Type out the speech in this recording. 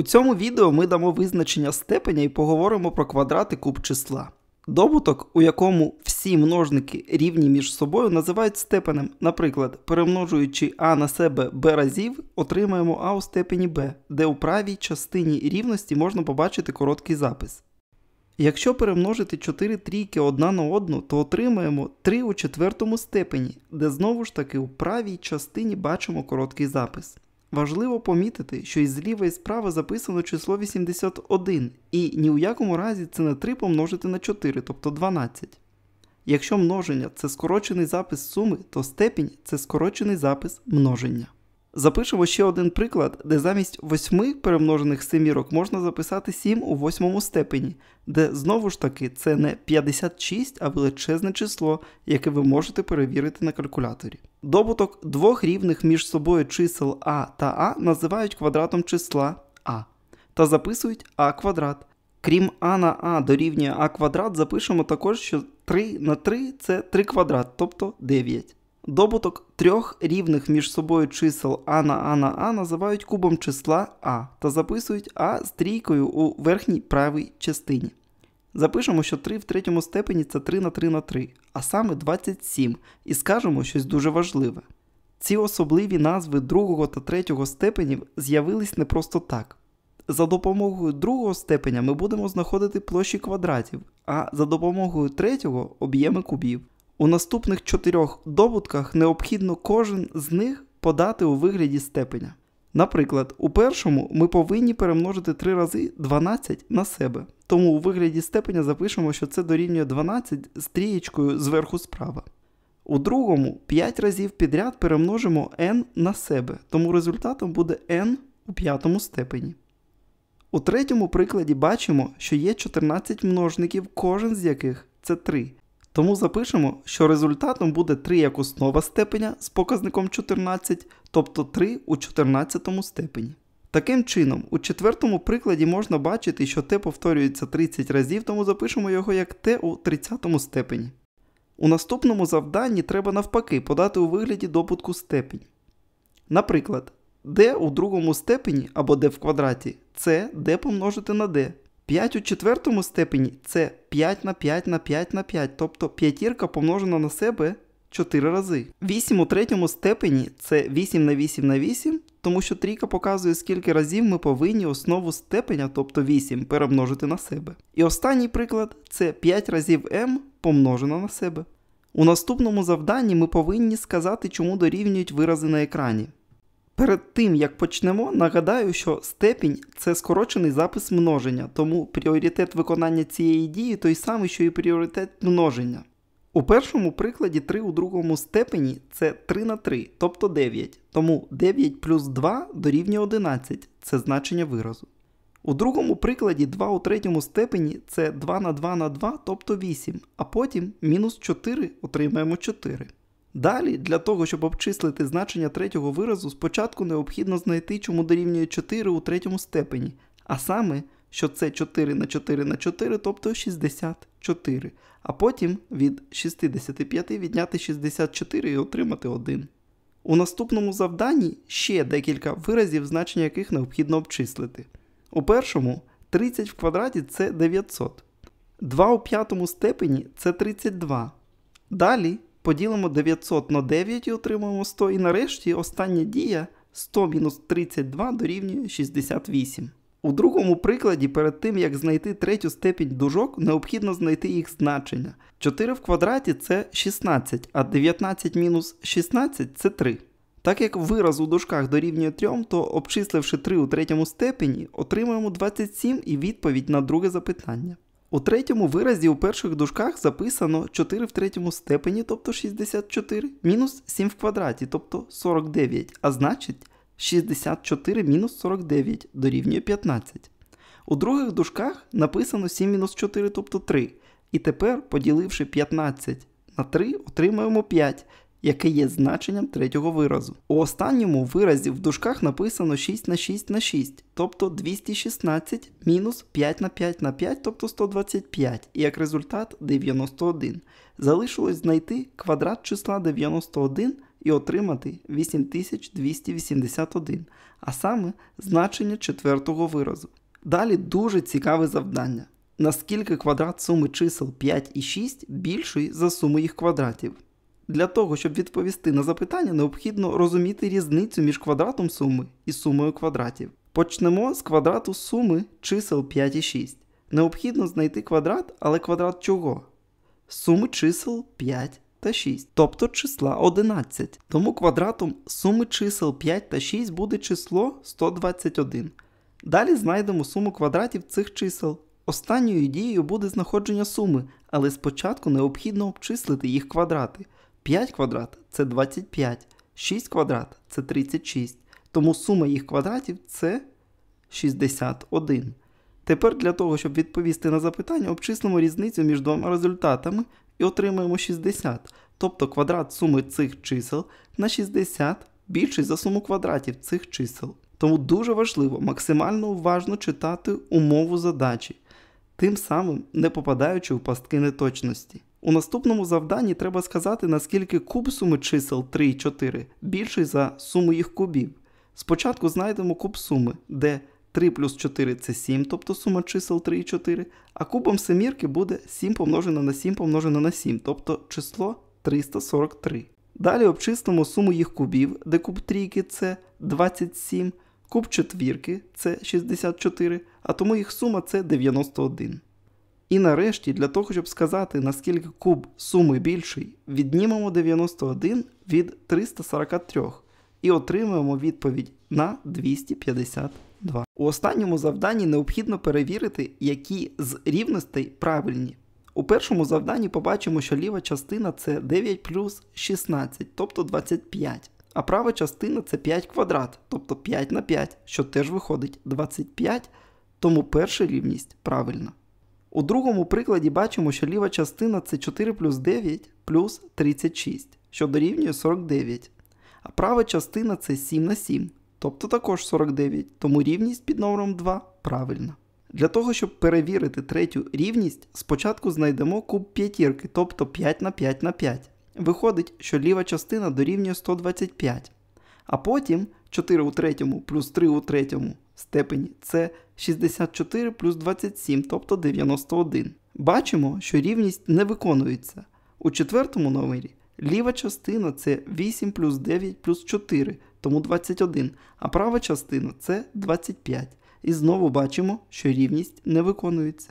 У цьому відео ми дамо визначення степеня і поговоримо про квадрати куб числа. Добуток, у якому всі множники рівні між собою, називають степенем. Наприклад, перемножуючи А на себе Б разів, отримаємо А у степені Б, де у правій частині рівності можна побачити короткий запис. Якщо перемножити 4 трійки одна на одну, то отримаємо 3 у четвертому степені, де знову ж таки у правій частині бачимо короткий запис. Важливо помітити, що і зліва і справа записано число 81, і ні у якому разі це не 3 помножити на 4, тобто 12. Якщо множення це скорочений запис суми, то степінь це скорочений запис множення. Запишемо ще один приклад, де замість восьми перемножених семірок можна записати 7 у восьмому степені, де знову ж таки це не 56, а величезне число, яке ви можете перевірити на калькуляторі. Добуток двох рівних між собою чисел А та А називають квадратом числа А та записують А квадрат. Крім А на А дорівнює А квадрат, запишемо також, що 3 на 3 це 3 квадрат, тобто 9. Добуток трьох рівних між собою чисел А на А на А називають кубом числа А та записують А з трійкою у верхній правій частині. Запишемо, що 3 в третьому степені це 3 на 3 на 3, а саме 27, і скажемо щось дуже важливе. Ці особливі назви другого та третього степенів з'явились не просто так. За допомогою другого степеня ми будемо знаходити площі квадратів, а за допомогою третього об'єми кубів. У наступних чотирьох добутках необхідно кожен з них подати у вигляді степеня. Наприклад, у першому ми повинні перемножити 3 рази 12 на себе, тому у вигляді степеня запишемо, що це дорівнює 12 з трієчкою зверху справа. У другому 5 разів підряд перемножимо n на себе, тому результатом буде n у п'ятому степені. У третьому прикладі бачимо, що є 14 множників, кожен з яких це 3. Тому запишемо, що результатом буде 3 як основа степеня з показником 14, тобто 3 у 14 степені. Таким чином, у четвертому прикладі можна бачити, що t повторюється 30 разів, тому запишемо його як t у 30 степені. У наступному завданні треба навпаки подати у вигляді добутку степень. Наприклад, d у другому степені або d в квадраті це d помножити на d. 5 у четвертому степені це 5 на 5 на 5 на 5, тобто п'ятірка помножена на себе 4 рази. 8 у третьому степені це 8 на 8 на 8, тому що трійка показує, скільки разів ми повинні основу степеня, тобто 8, перемножити на себе. І останній приклад це 5 разів m помножено на себе. У наступному завданні ми повинні сказати, чому дорівнюють вирази на екрані. Перед тим як почнемо, нагадаю, що степінь це скорочений запис множення, тому пріоритет виконання цієї дії той самий, що і пріоритет множення. У першому прикладі 3 у другому степені це 3 на 3, тобто 9, тому 9 плюс 2 дорівнює 11 це значення виразу. У другому прикладі 2 у третьому степені це 2 на 2 на 2, тобто 8, а потім мінус 4 отримаємо 4. Далі, для того, щоб обчислити значення третього виразу, спочатку необхідно знайти, чому дорівнює 4 у третьому степені, а саме, що це 4 на 4 на 4, тобто 64, а потім від 65 відняти 64 і отримати 1. У наступному завданні ще декілька виразів, значення яких необхідно обчислити. У першому 30 в квадраті це 900, 2 у п'ятому степені це 32. Далі Поділимо 900 на 9 і отримуємо 100. І нарешті остання дія 100-32 дорівнює 68. У другому прикладі, перед тим як знайти третю степінь дужок, необхідно знайти їх значення. 4 в квадраті це 16, а 19 мінус 16 це 3. Так як вираз у дужках дорівнює 3, то обчисливши 3 у третьому степені, отримуємо 27 і відповідь на друге запитання. У третьому виразі у перших дужках записано 4 в третьому степені, тобто 64, мінус 7 в квадраті, тобто 49, а значить 64 мінус 49 дорівнює 15. У других дужках написано 7 мінус 4, тобто 3. І тепер, поділивши 15 на 3, отримаємо 5. Яке є значенням третього виразу. У останньому виразі в дужках написано 6 на 6 на 6, тобто 216 мінус 5 на 5 на 5, тобто 125, і як результат 91. Залишилось знайти квадрат числа 91 і отримати 8281, а саме значення четвертого виразу. Далі дуже цікаве завдання. Наскільки квадрат суми чисел 5 і 6 більший за суму їх квадратів? Для того, щоб відповісти на запитання, необхідно розуміти різницю між квадратом суми і сумою квадратів. Почнемо з квадрату суми чисел 5 і 6. Необхідно знайти квадрат, але квадрат чого? Суми чисел 5 та 6, тобто числа 11. Тому квадратом суми чисел 5 та 6 буде число 121. Далі знайдемо суму квадратів цих чисел. Останньою дією буде знаходження суми, але спочатку необхідно обчислити їх квадрати. 5 квадрат це 25, 6 квадрат це 36. Тому сума їх квадратів це 61. Тепер для того, щоб відповісти на запитання, обчислимо різницю між двома результатами і отримаємо 60. Тобто квадрат суми цих чисел на 60 більший за суму квадратів цих чисел. Тому дуже важливо максимально уважно читати умову задачі, тим самим не попадаючи в пастки неточності. У наступному завданні треба сказати, наскільки куб суми чисел 3 і 4 більший за суму їх кубів. Спочатку знайдемо куб суми, де 3 плюс 4 це 7, тобто сума чисел 3 і 4, а кубом семірки буде 7 помножено на 7 помножено на 7, тобто число 343. Далі обчислимо суму їх кубів, де куб трійки це 27, куб четвірки це 64, а тому їх сума це 91. І нарешті, для того, щоб сказати, наскільки куб суми більший, віднімемо 91 від 343 і отримуємо відповідь на 252. У останньому завданні необхідно перевірити, які з рівностей правильні. У першому завданні побачимо, що ліва частина це 9 плюс 16, тобто 25, а права частина це 5 квадрат, тобто 5 на 5, що теж виходить 25, тому перша рівність правильна. У другому прикладі бачимо, що ліва частина це 4 плюс 9 плюс 36, що дорівнює 49. А права частина це 7 на 7, тобто також 49, тому рівність під номером 2 правильна. Для того, щоб перевірити третю рівність, спочатку знайдемо куб п'ятірки, тобто 5 на 5 на 5. Виходить, що ліва частина дорівнює 125. А потім 4 у третьому плюс 3 у третьому степені це 64 плюс 27, тобто 91. Бачимо, що рівність не виконується. У четвертому номері ліва частина це 8 плюс 9 плюс 4, тому 21, а права частина це 25. І знову бачимо, що рівність не виконується.